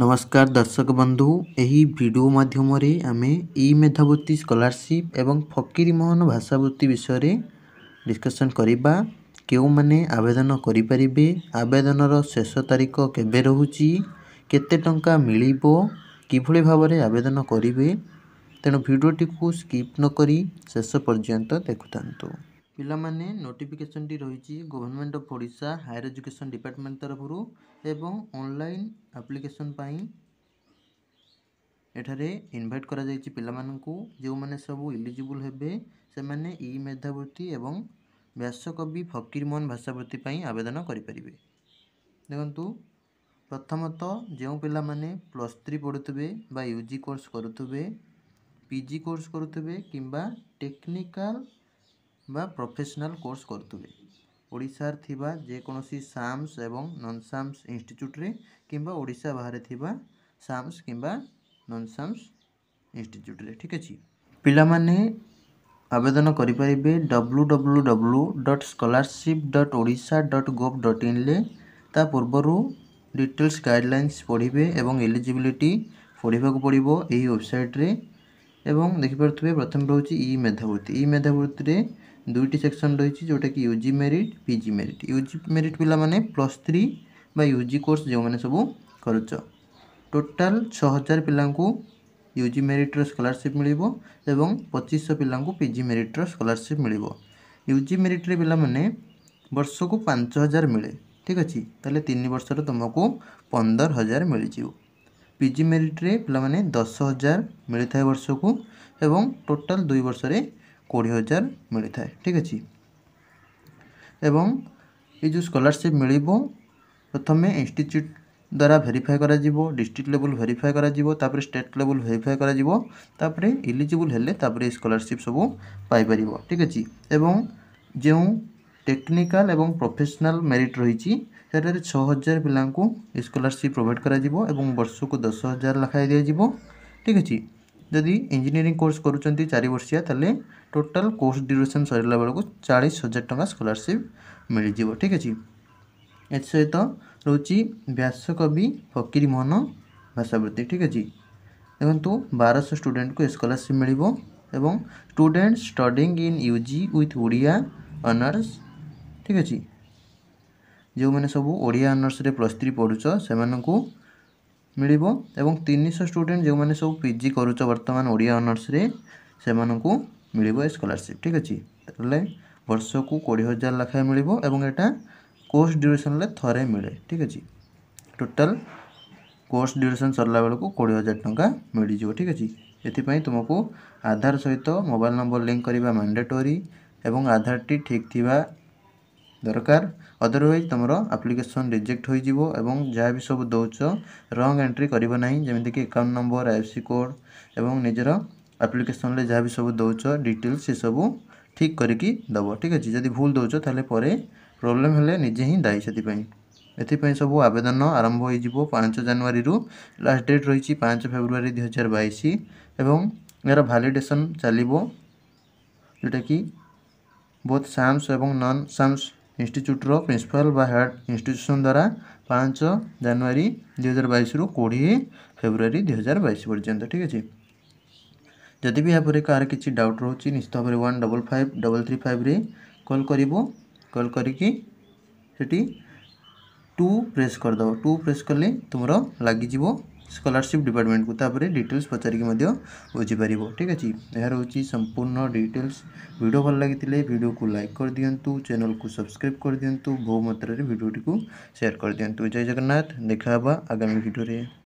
ନମସ୍କାର ଦର୍ଶକ ବନ୍ଧୁ ଏହି ଭିଡ଼ିଓ ମାଧ୍ୟମରେ ଆମେ ଇ ମେଧାବୃତ୍ତି ସ୍କଲାରସିପ୍ ଏବଂ ଫକୀରମୋହନ ଭାଷାବୃତ୍ତି ବିଷୟରେ ଡିସ୍କସନ୍ କରିବା କେଉଁମାନେ ଆବେଦନ କରିପାରିବେ ଆବେଦନର ଶେଷ ତାରିଖ କେବେ ରହୁଛି କେତେ ଟଙ୍କା ମିଳିବ କିଭଳି ଭାବରେ ଆବେଦନ କରିବେ ତେଣୁ ଭିଡ଼ିଓଟିକୁ ସ୍କିପ୍ ନକରି ଶେଷ ପର୍ଯ୍ୟନ୍ତ ଦେଖୁଥାନ୍ତୁ ପିଲାମାନେ ନୋଟିଫିକେସନ୍ଟି ରହିଛି government of Odisha higher education department ତରଫରୁ ଏବଂ ଅନଲାଇନ୍ ଆପ୍ଲିକେସନ୍ ପାଇଁ ଏଠାରେ ଇନଭାଇଟ୍ କରାଯାଇଛି ପିଲାମାନଙ୍କୁ ଯେଉଁମାନେ ସବୁ ଇଲିଜିବୁଲ୍ ହେବେ ସେମାନେ ଇ ମେଧାବୃତ୍ତି ଏବଂ ବ୍ୟାସକବି ଫକୀରମୋହନ ଭାଷାବୃତ୍ତି ପାଇଁ ଆବେଦନ କରିପାରିବେ ଦେଖନ୍ତୁ ପ୍ରଥମତଃ ଯେଉଁ ପିଲାମାନେ ପ୍ଲସ୍ ଥ୍ରୀ ପଢ଼ୁଥିବେ ବା ୟୁ ଜି କୋର୍ସ କରୁଥିବେ ପି ଜି କୋର୍ସ କରୁଥିବେ କିମ୍ବା ଟେକ୍ନିକାଲ୍ ବା ପ୍ରଫେସନାଲ୍ କୋର୍ସ କରୁଥିବେ ଓଡ଼ିଶାରେ ଥିବା ଯେକୌଣସି ସାମ୍ସ ଏବଂ ନନ୍ ସାମ୍ସ ଇନଷ୍ଟିଚ୍ୟୁଟ୍ରେ କିମ୍ବା ଓଡ଼ିଶା ବାହାରେ ଥିବା ସାମ୍ସ କିମ୍ବା ନନ୍ ସାମ୍ସ ଇନଷ୍ଟିଚ୍ୟୁଟ୍ରେ ଠିକ୍ ଅଛି ପିଲାମାନେ ଆବେଦନ କରିପାରିବେ W W W dot scholarship dot Odisha dot gov dot ଇନ୍ରେ ତା ପୂର୍ବରୁ ଡିଟେଲ୍ସ ଗାଇଡ଼ଲାଇନ୍ସ ପଢ଼ିବେ ଏବଂ ଏଲିଜିବିଲିଟି ପଢ଼ିବାକୁ ପଡ଼ିବ ଏହି ୱେବସାଇଟ୍ରେ এবং দেখিপারে প্রথম রয়েছে ই মেধাবৃত্তি ই মেধাবৃত্তিরে দুইটি সেকশন রয়েছে যেটাকি UG merit PG merit UG merit পিলামানে প্লস থ্রি বা ইউজি কোর্স যে সব করুছ টোটাল ছ হাজার পিলাঙ্কু ইউজি মেরিট্র স্কলারশিপ মিলিব এবং পঁচিশশହ ପିଲାଙ୍କୁ ପିଜି ମେରିଟ୍ର ସ୍କଲାରସିପ୍ ମିଳିବ ୟୁଜି ମେରିଟ୍ରେ ପିଲାମାନେ ବର୍ଷକୁ ପାଞ୍ଚ ହଜାର ମିଳେ ଠିକ୍ ଅଛି ତାହେଲେ ତିନି ବର୍ଷରେ ତୁମକୁ ପନ୍ଦର ହଜାର ମିଳିଯିବ ପିଜି ମେରିଟ୍ରେ ପିଲାମାନେ ଦଶ ହଜାର ମିଳିଥାଏ ବର୍ଷକୁ ଏବଂ ଟୋଟାଲ୍ ଦୁଇ ବର୍ଷରେ କୋଡ଼ିଏ ହଜାର ମିଳିଥାଏ ଠିକ୍ ଅଛି ଏବଂ ଏ ଯେଉଁ ସ୍କଲାରସିପ୍ ମିଳିବ ପ୍ରଥମେ ଇନଷ୍ଟିଚ୍ୟୁଟ୍ ଦ୍ୱାରା ଭେରିଫାଏ କରାଯିବ ଡିଷ୍ଟ୍ରିକ୍ଟ ଲେବୁଲ୍ ଭେରିଫାଏ କରାଯିବ ତାପରେ ଷ୍ଟେଟ୍ ଲେବୁଲ୍ ଭେରିଫାଏ କରାଯିବ ତାପରେ ଇଲିଜିବୁଲ୍ ହେଲେ ତାପରେ ଏ ସ୍କଲାରସିପ୍ ସବୁ ପାଇପାରିବ ଠିକ୍ ଅଛି ଏବଂ ଯେଉଁ ଟେକ୍ନିକାଲ୍ ଏବଂ ପ୍ରଫେସନାଲ୍ ମେରିଟ୍ ରହିଛି દરરે 6000 બિલાંગકુ સ્કોલરશિપ પ્રોવાઈડ કરાજીબો એબંગ વર્ષકુ 10000 લખાઈ દેજીબો ઠીક હૈજી જોદી એન્જિનિયરિંગ કોર્સ કરુચંતી ચાર વર્ષિયા તલે ટોટલ કોર્સ ડ્યુરેશન સરેલાબલકુ 40000 ટકા સ્કોલરશિપ મિળીજીબો ઠીક હૈજી એસે તો રોચી બ્યાસકવી ફકીર મોનો ભાષાવૃતી ઠીક હૈજી દેખંતુ 1200 સ્ટુડન્ટકુ સ્કોલરશિપ મિળીબો એબંગ students studying in UG with Odia honours ઠીક હૈજી ଯେଉଁମାନେ ସବୁ ଓଡ଼ିଆ ଅନର୍ସରେ ପ୍ଲସ୍ ଥ୍ରୀ ପଢ଼ୁଛ ସେମାନଙ୍କୁ ମିଳିବ ଏବଂ ତିନିଶହ ଷ୍ଟୁଡ଼େଣ୍ଟ ଯେଉଁମାନେ ସବୁ ପିଜି କରୁଛ ବର୍ତ୍ତମାନ ଓଡ଼ିଆ ଅନର୍ସରେ ସେମାନଙ୍କୁ ମିଳିବ ଏ ସ୍କଲାରସିପ୍ ଠିକ୍ ଅଛି ତାହେଲେ ବର୍ଷକୁ କୋଡ଼ିଏ ହଜାର ଲେଖାଏଁ ମିଳିବ ଏବଂ ଏଇଟା କୋର୍ସ ଡ୍ୟୁରେସନ୍ରେ ଥରେ ମିଳେ ଠିକ୍ ଅଛି ଟୋଟାଲ୍ କୋର୍ସ ଡ୍ୟୁରେସନ୍ ସରିଲା ବେଳକୁ କୋଡ଼ିଏ ହଜାର ଟଙ୍କା ମିଳିଯିବ ଠିକ୍ ଅଛି ଏଥିପାଇଁ ତୁମକୁ ଆଧାର ସହିତ ମୋବାଇଲ୍ ନମ୍ବର ଲିଙ୍କ୍ କରିବା ମ୍ୟାଣ୍ଡେଟୋରୀ ଏବଂ ଆଧାରଟି ଠିକ୍ ଥିବା দরকার অদরওয়াইজ তোমার আপ্লিকেসন রিজেক্ট হয়ে যাব এবং যা বি সব দৌছ রং এন্ট্রি করব না যেমিকি একাউন্ট নম্বর আইএফসি কোড এবং নিজের আপ্লিকেসনরে যা বি সব দৌছ ডিটেলস সেসবু ঠিক করিকি দেব ঠিক আছে যদি ভুল দৌছ তাহলে পরে প্রোবলেম হলে নিজে হি দায়ী সেপাই এথিপাই সব আবেদন আরম্ভ হয়ে যাব পাঁচ জানুয়ারি লাস্ট ডেট রয়েছে পাঁচ ফেব্রুয়ারি দুই হাজার বাইশ এবং এর ভ্যালিডেসন চালিব যেটা কি বোথ সামস এবং নন সামস इन्यूट्र प्रिन्सिपाल हेड इनट्यूशन द्वारा पाँच जानुरी दुईार बैस रु कोड़े फेब्रुआर दुईार बैस पर्यटन ठीक अच्छे जदि भी यापर कह किसी डाउट रोचे निश्चित भाव में one double five double three five कल कर कल करू प्रेस करदेव टू प्रेस कले तुम लगे ସ୍କଲାରସିପ୍ ଡିପାର୍ଟମେଣ୍ଟକୁ ତାପରେ ଡିଟେଲ୍ସ ପଚାରିକି ମଧ୍ୟ ବୁଝିପାରିବ ଠିକ୍ ଅଛି ଏହା ରହୁଛି ସମ୍ପୂର୍ଣ୍ଣ ଡିଟେଲ୍ସ ଭିଡ଼ିଓ ଭଲ ଲାଗିଥିଲେ ଭିଡ଼ିଓକୁ ଲାଇକ୍ କରିଦିଅନ୍ତୁ ଚ୍ୟାନେଲକୁ ସବସ୍କ୍ରାଇବ୍ କରିଦିଅନ୍ତୁ ବହୁ ମାତ୍ରାରେ ଭିଡ଼ିଓଟିକୁ ସେୟାର କରିଦିଅନ୍ତୁ ଜୟ ଜଗନ୍ନାଥ ଦେଖା ହେବା ଆଗାମୀ ଭିଡ଼ିଓରେ